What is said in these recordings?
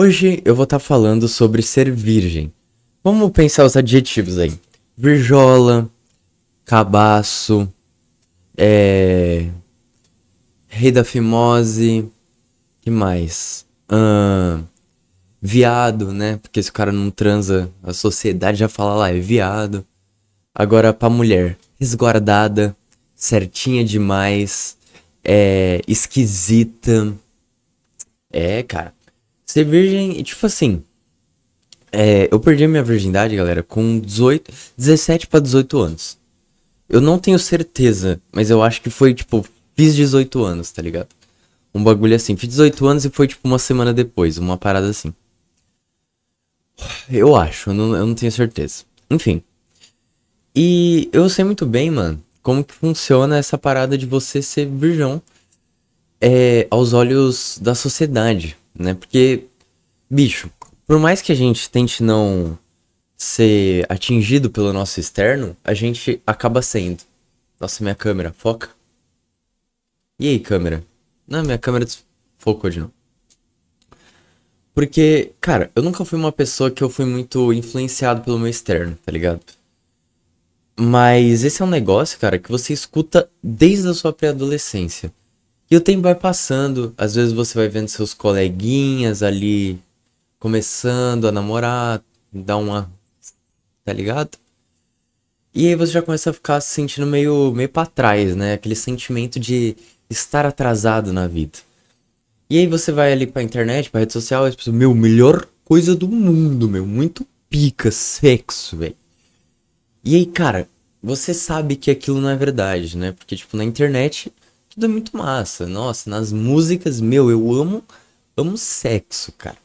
Hoje eu vou estar tá falando sobre ser virgem. Vamos pensar os adjetivos aí: virjola, cabaço, é... rei da fimose, que mais? Viado, né? Porque se o cara não transa, a sociedade já fala lá, é viado. Agora pra mulher, resguardada, certinha demais, é esquisita. É, cara. Ser virgem, tipo assim. É, eu perdi a minha virgindade, galera, com 18, 17 para 18 anos. Eu não tenho certeza, mas eu acho que foi tipo, fiz 18 anos, tá ligado? Um bagulho assim. Fiz 18 anos e foi tipo uma semana depois, uma parada assim. Eu acho, eu não, eu não tenho certeza. Enfim. E eu sei muito bem, mano, como que funciona essa parada de você ser virgão é, aos olhos da sociedade né? Porque, bicho, por mais que a gente tente não ser atingido pelo nosso externo, a gente acaba sendo. Nossa, minha câmera, foca. E aí, câmera? Não, minha câmera focou de novo. Porque, cara, eu nunca fui uma pessoa que eu fui muito influenciado pelo meu externo, tá ligado? Mas esse é um negócio, cara, que você escuta desde a sua pré-adolescência. E o tempo vai passando, às vezes você vai vendo seus coleguinhas ali começando a namorar, dar uma. tá ligado? E aí você já começa a ficar se sentindo meio, meio pra trás, né? Aquele sentimento de estar atrasado na vida. E aí você vai ali pra internet, pra rede social, e pensa, meu, melhor coisa do mundo, meu, muito pica, sexo, velho. E aí, cara, você sabe que aquilo não é verdade, né? Porque, tipo, na internet tudo é muito massa. Nossa, nas músicas, meu, eu amo, amo sexo, cara.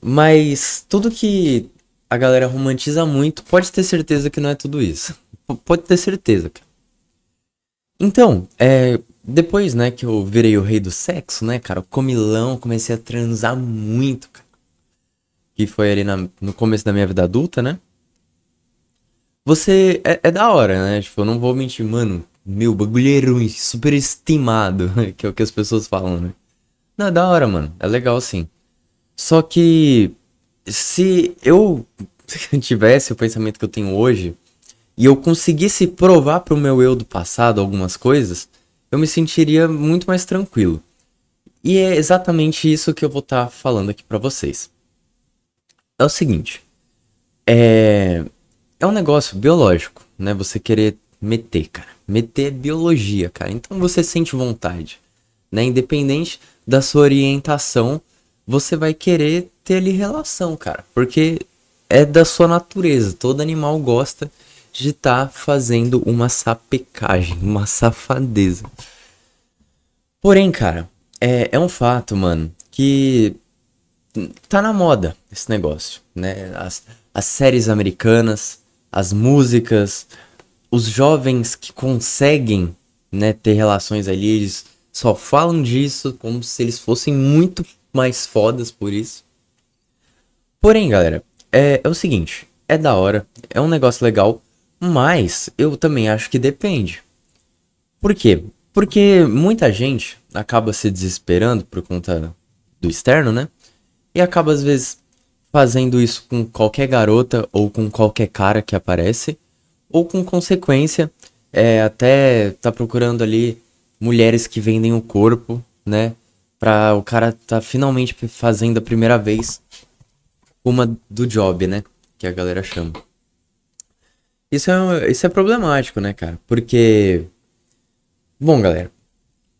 Mas tudo que a galera romantiza muito, pode ter certeza que não é tudo isso. pode ter certeza, cara. Então, é, depois, né, que eu virei o rei do sexo, né, cara, comilão, comecei a transar muito, cara. Que foi ali na, no começo da minha vida adulta, né? Você. É, é, da hora, né? Tipo, eu não vou mentir, mano meu, bagulheiro é superestimado, que é o que as pessoas falam, né? Não, é da hora, mano. É legal sim. Só que se eu tivesse o pensamento que eu tenho hoje e eu conseguisse provar pro meu eu do passado algumas coisas, eu me sentiria muito mais tranquilo. E é exatamente isso que eu vou estar tá falando aqui para vocês. É o seguinte, é é um negócio biológico, né? Você querer meter, cara. Meter biologia, cara. Então você sente vontade. Né? Independente da sua orientação, você vai querer ter ali relação, cara. Porque é da sua natureza. Todo animal gosta de estar tá fazendo uma sapecagem, uma safadeza. Porém, cara, é, é um fato, mano, que tá na moda esse negócio, né? As, as séries americanas, as músicas, os jovens que conseguem né, ter relações ali, eles só falam disso como se eles fossem muito mais fodas por isso. Porém, galera, é, é o seguinte: é da hora, é um negócio legal, mas eu também acho que depende. Por quê? Porque muita gente acaba se desesperando por conta do externo, né? E acaba, às vezes, fazendo isso com qualquer garota ou com qualquer cara que aparece ou com consequência. É, até tá procurando ali mulheres que vendem o corpo, né? Pra o cara tá finalmente fazendo a primeira vez uma do job, né? Que a galera chama. Isso é, isso é problemático, né, cara? Porque. Bom, galera.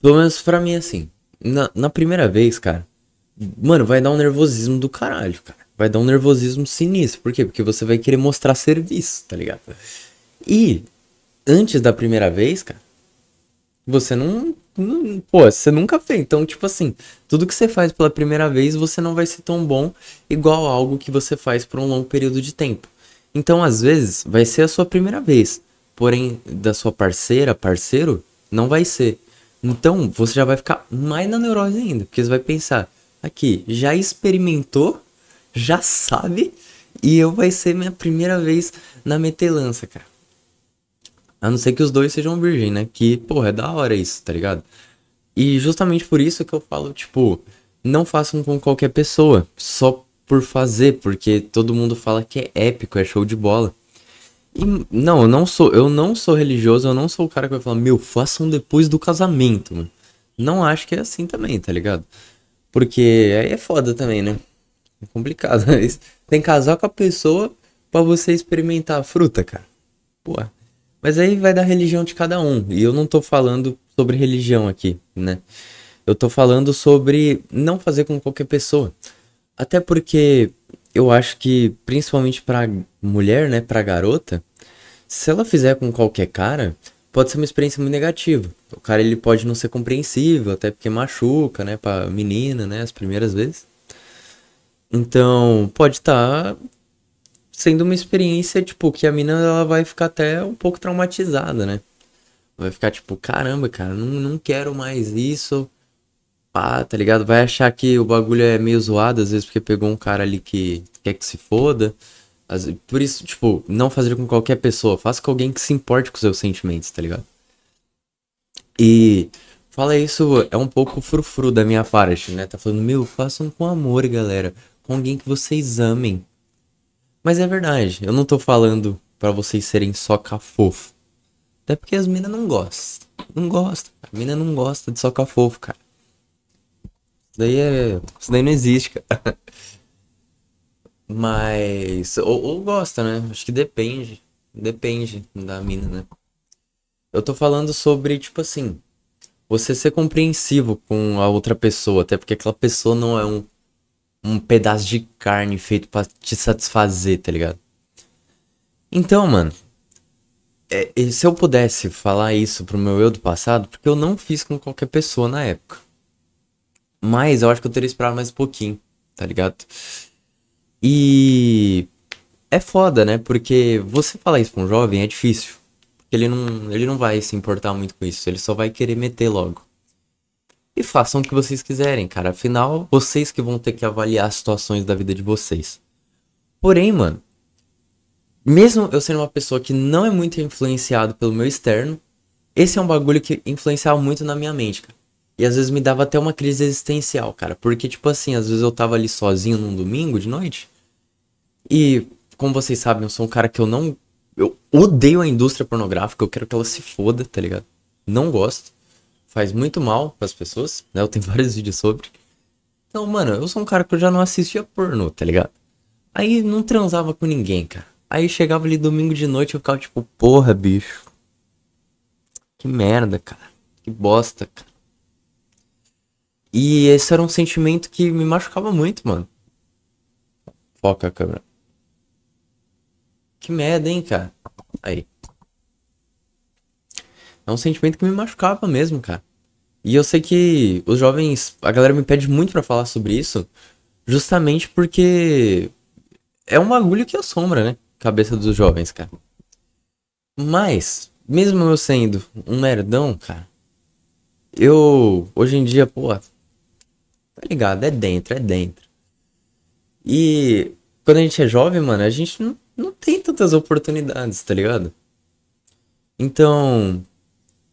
Pelo menos pra mim, assim. Na, na primeira vez, cara. Mano, vai dar um nervosismo do caralho, cara. Vai dar um nervosismo sinistro. Por quê? Porque você vai querer mostrar serviço, tá ligado? E antes da primeira vez, cara, você não, não, Pô, você nunca fez. Então, tipo assim, tudo que você faz pela primeira vez, você não vai ser tão bom igual algo que você faz por um longo período de tempo. Então, às vezes, vai ser a sua primeira vez. Porém, da sua parceira, parceiro, não vai ser. Então, você já vai ficar mais na neurose ainda, porque você vai pensar, aqui, já experimentou, já sabe, e eu vai ser minha primeira vez na metelança, cara. A não ser que os dois sejam virgem, né? Que, porra, é da hora isso, tá ligado? E justamente por isso que eu falo, tipo, não façam com qualquer pessoa, só por fazer, porque todo mundo fala que é épico, é show de bola. E não, eu não sou, eu não sou religioso, eu não sou o cara que vai falar, meu, façam depois do casamento, mano. Não acho que é assim também, tá ligado? Porque aí é foda também, né? É complicado. Tem que casar com a pessoa para você experimentar a fruta, cara. Pô. Mas aí vai da religião de cada um. E eu não tô falando sobre religião aqui, né? Eu tô falando sobre não fazer com qualquer pessoa. Até porque eu acho que, principalmente pra mulher, né? Pra garota, se ela fizer com qualquer cara, pode ser uma experiência muito negativa. O cara ele pode não ser compreensível, até porque machuca, né, pra menina, né, as primeiras vezes. Então, pode estar tá sendo uma experiência, tipo, que a mina ela vai ficar até um pouco traumatizada, né? Vai ficar tipo, caramba, cara, não, não quero mais isso. Ah, tá ligado? Vai achar que o bagulho é meio zoado, às vezes, porque pegou um cara ali que quer que se foda. Por isso, tipo, não fazer com qualquer pessoa. Faça com alguém que se importe com seus sentimentos, tá ligado? E fala isso, é um pouco frufru da minha parte, né? Tá falando, meu, façam com amor, galera. Com alguém que vocês amem. Mas é verdade, eu não tô falando para vocês serem soca fofo. Até porque as minas não gostam. Não gostam. A mina não gosta de soca fofo, cara. Isso daí é. Isso daí não existe, cara. Mas. Ou, ou gosta, né? Acho que depende. Depende da mina, né? Eu tô falando sobre, tipo assim. Você ser compreensivo com a outra pessoa. Até porque aquela pessoa não é um um pedaço de carne feito para te satisfazer, tá ligado? Então, mano, é, se eu pudesse falar isso pro meu eu do passado, porque eu não fiz com qualquer pessoa na época. Mas eu acho que eu teria esperado mais um pouquinho, tá ligado? E é foda, né? Porque você falar isso pra um jovem é difícil. Ele não, ele não vai se importar muito com isso, ele só vai querer meter logo e façam o que vocês quiserem, cara. Afinal, vocês que vão ter que avaliar as situações da vida de vocês. Porém, mano, mesmo eu sendo uma pessoa que não é muito influenciado pelo meu externo, esse é um bagulho que influenciava muito na minha mente, cara. E às vezes me dava até uma crise existencial, cara. Porque, tipo assim, às vezes eu tava ali sozinho num domingo de noite. E, como vocês sabem, eu sou um cara que eu não. Eu odeio a indústria pornográfica, eu quero que ela se foda, tá ligado? Não gosto faz muito mal para as pessoas, né? Eu tenho vários vídeos sobre. Então, mano, eu sou um cara que eu já não assistia pornô, tá ligado? Aí não transava com ninguém, cara. Aí chegava ali domingo de noite eu ficava tipo, porra, bicho. Que merda, cara. Que bosta, cara. E esse era um sentimento que me machucava muito, mano. Foca a câmera. Que merda, hein, cara. Aí é um sentimento que me machucava mesmo, cara. E eu sei que os jovens, a galera me pede muito para falar sobre isso, justamente porque é um bagulho que assombra, né? Cabeça dos jovens, cara. Mas, mesmo eu sendo um nerdão, cara, eu, hoje em dia, pô, tá ligado? É dentro, é dentro. E quando a gente é jovem, mano, a gente não, não tem tantas oportunidades, tá ligado? Então,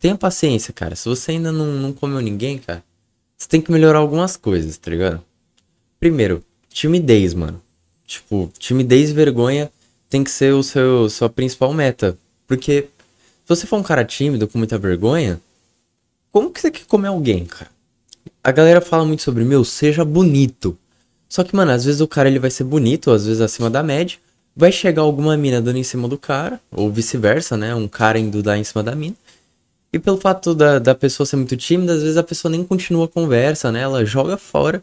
tenha paciência, cara. Se você ainda não, não comeu ninguém, cara, você tem que melhorar algumas coisas, tá ligado? Primeiro, timidez, mano. Tipo, timidez e vergonha tem que ser o seu sua principal meta. Porque se você for um cara tímido, com muita vergonha, como que você quer comer alguém, cara? A galera fala muito sobre, meu, seja bonito. Só que, mano, às vezes o cara ele vai ser bonito, às vezes acima da média. Vai chegar alguma mina dando em cima do cara, ou vice-versa, né? Um cara indo dar em cima da mina. E pelo fato da, da pessoa ser muito tímida, às vezes a pessoa nem continua a conversa, né? Ela joga fora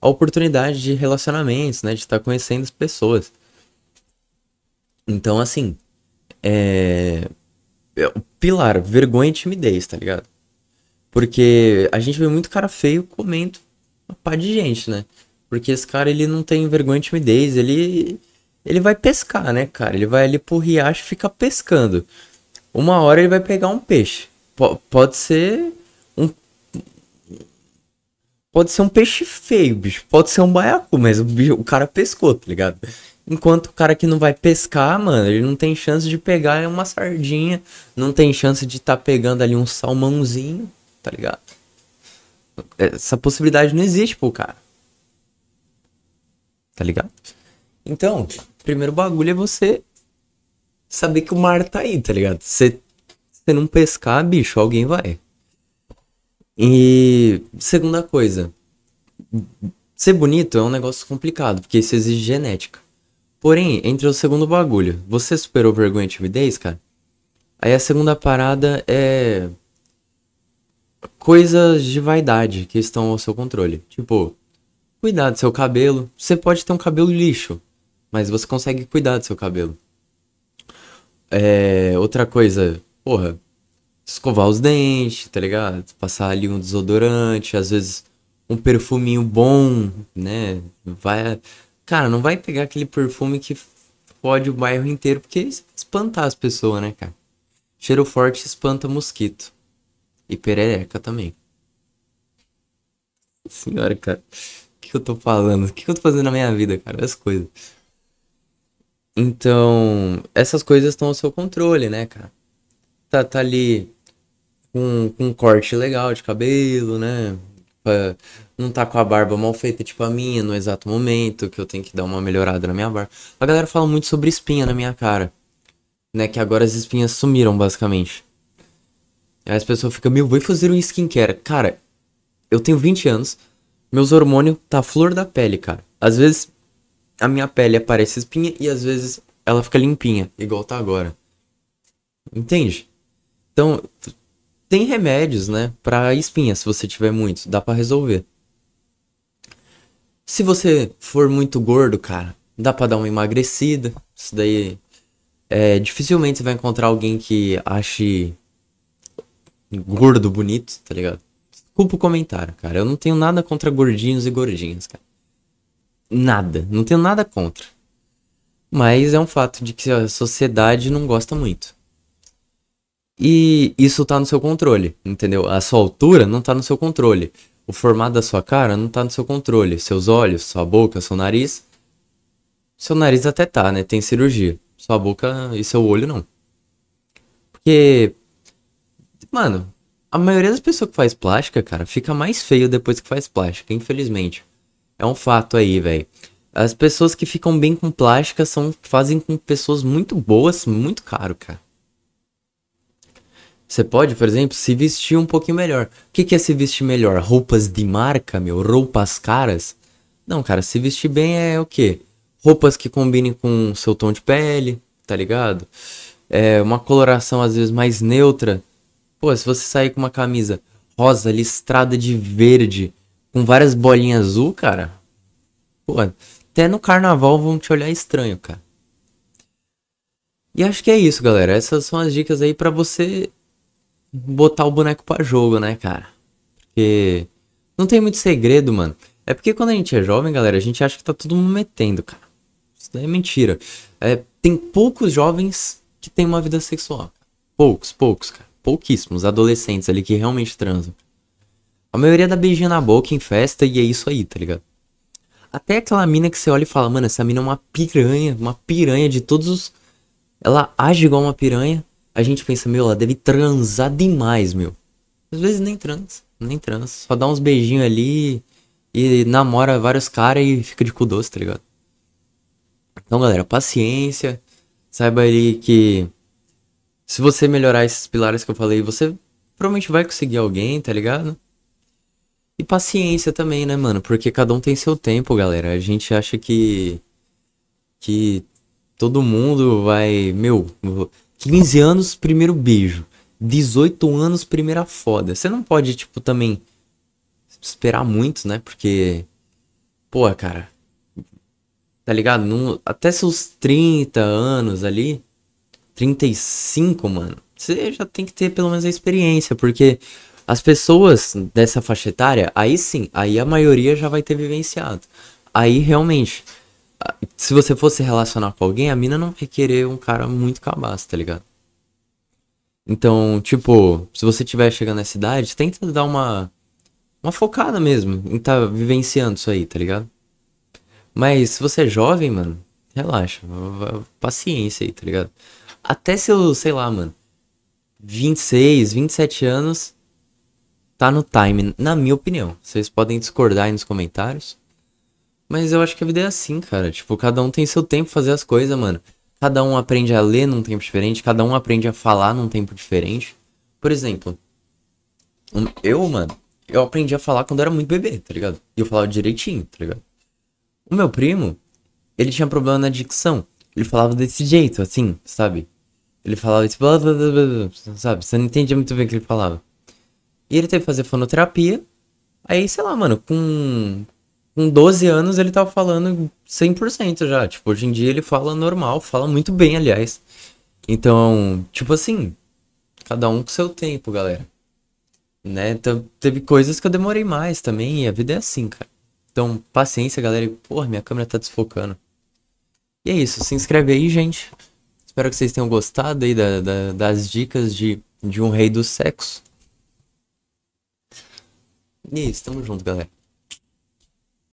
a oportunidade de relacionamentos, né? De estar tá conhecendo as pessoas. Então, assim, é... é pilar, vergonha e timidez, tá ligado? Porque a gente vê muito cara feio comendo uma pá de gente, né? Porque esse cara, ele não tem vergonha e timidez, ele... Ele vai pescar, né, cara? Ele vai ali pro riacho e fica pescando. Uma hora ele vai pegar um peixe pode ser um. Pode ser um peixe feio, bicho. Pode ser um baiacu, mas o, bicho, o cara pescou, tá ligado? Enquanto o cara que não vai pescar, mano, ele não tem chance de pegar uma sardinha, não tem chance de estar tá pegando ali um salmãozinho, tá ligado? Essa possibilidade não existe pro cara. Tá ligado? Então, primeiro bagulho é você saber que o mar tá aí, tá ligado? Você você não pescar, bicho, alguém vai. E segunda coisa, ser bonito é um negócio complicado, porque isso exige genética. Porém, entre o segundo bagulho, você superou vergonha e timidez, cara? Aí a segunda parada é coisas de vaidade que estão ao seu controle. Tipo, cuidar do seu cabelo. Você pode ter um cabelo lixo, mas você consegue cuidar do seu cabelo. É, outra coisa, porra, escovar os dentes, tá ligado? Passar ali um desodorante, às vezes um perfuminho bom, né? Vai. Cara, não vai pegar aquele perfume que fode o bairro inteiro, porque espantar as pessoas, né, cara? Cheiro forte espanta mosquito. E perereca também. Senhora, cara. O que eu tô falando? O que eu tô fazendo na minha vida, cara? Essas coisas. Então, essas coisas estão ao seu controle, né, cara? tá, tá ali com, com um corte legal de cabelo, né? Pra, não tá com a barba mal feita, tipo a minha, no exato momento, que eu tenho que dar uma melhorada na minha barba. A galera fala muito sobre espinha na minha cara. Né, que agora as espinhas sumiram, basicamente. Aí as pessoas ficam, meu, vou fazer um skincare. Cara, eu tenho 20 anos, meus hormônios tá flor da pele, cara. Às vezes a minha pele aparece espinha e às vezes ela fica limpinha, igual tá agora. Entende? Então, tem remédios, né, para espinha, se você tiver muito, dá para resolver. Se você for muito gordo, cara, dá para dar uma emagrecida. Isso daí é, dificilmente você vai encontrar alguém que ache gordo bonito, tá ligado? Desculpa o comentário, cara. Eu não tenho nada contra gordinhos e gordinhas, cara. Nada, não tenho nada contra. Mas é um fato de que a sociedade não gosta muito. E isso tá no seu controle, entendeu? A sua altura não tá no seu controle. O formato da sua cara não tá no seu controle. Seus olhos, sua boca, seu nariz. Seu nariz até tá, né? Tem cirurgia. Sua boca e seu olho não. Porque. Mano, a maioria das pessoas que faz plástica, cara, fica mais feio depois que faz plástica, infelizmente. É um fato aí, velho. As pessoas que ficam bem com plástica são fazem com pessoas muito boas, muito caro, cara. Você pode, por exemplo, se vestir um pouquinho melhor. O que, que é se vestir melhor? Roupas de marca, meu? Roupas caras? Não, cara, se vestir bem é o quê? Roupas que combinem com seu tom de pele, tá ligado? É, uma coloração às vezes mais neutra. Pô, se você sair com uma camisa rosa listrada de verde, com várias bolinhas azul, cara. Pô, até no carnaval vão te olhar estranho, cara. E acho que é isso, galera. Essas são as dicas aí para você botar o boneco para jogo, né, cara? Porque não tem muito segredo, mano. É porque quando a gente é jovem, galera, a gente acha que tá todo mundo metendo, cara. Isso daí é mentira. É, tem poucos jovens que têm uma vida sexual. Poucos, poucos, cara. Pouquíssimos adolescentes ali que realmente transam. A maioria dá beijinho na boca em festa e é isso aí, tá ligado? Até aquela mina que você olha e fala, mano, essa mina é uma piranha, uma piranha de todos os. Ela age igual uma piranha, a gente pensa, meu, ela deve transar demais, meu. Às vezes nem transa, nem transa. Só dá uns beijinhos ali e namora vários caras e fica de cu doce, tá ligado? Então, galera, paciência. Saiba ali que se você melhorar esses pilares que eu falei, você provavelmente vai conseguir alguém, tá ligado? E paciência também, né, mano? Porque cada um tem seu tempo, galera. A gente acha que. que todo mundo vai. Meu, 15 anos, primeiro beijo. 18 anos, primeira foda. Você não pode, tipo, também esperar muito, né? Porque, pô, cara, tá ligado? Num, até seus 30 anos ali, 35, mano, você já tem que ter pelo menos a experiência, porque as pessoas dessa faixa etária, aí sim, aí a maioria já vai ter vivenciado. Aí realmente, se você fosse relacionar com alguém, a mina não vai querer um cara muito cabaço, tá ligado? Então, tipo, se você estiver chegando nessa idade, tenta dar uma uma focada mesmo em tá vivenciando isso aí, tá ligado? Mas se você é jovem, mano, relaxa, paciência aí, tá ligado? Até seu, sei lá, mano, 26, 27 anos, tá no time, na minha opinião. Vocês podem discordar aí nos comentários. Mas eu acho que a vida é assim, cara. Tipo, cada um tem seu tempo fazer as coisas, mano. Cada um aprende a ler num tempo diferente, cada um aprende a falar num tempo diferente. Por exemplo, eu, mano, eu aprendi a falar quando era muito bebê, tá ligado? E eu falava direitinho, tá ligado? O meu primo, ele tinha problema na dicção. Ele falava desse jeito, assim, sabe? Ele falava isso, blá, blá, blá, blá, sabe? Você não entendia muito bem o que ele falava. E ele teve que fazer fonoterapia. Aí, sei lá, mano, com com 12 anos ele tava falando 100% já. Tipo, hoje em dia ele fala normal, fala muito bem, aliás. Então, tipo assim, cada um com seu tempo, galera. Né? Então, teve coisas que eu demorei mais também, e a vida é assim, cara. Então, paciência, galera. porra, minha câmera tá desfocando. E é isso, se inscreve aí, gente. Espero que vocês tenham gostado aí da, da, das dicas de, de um rei do sexo. E é isso, tamo junto, galera.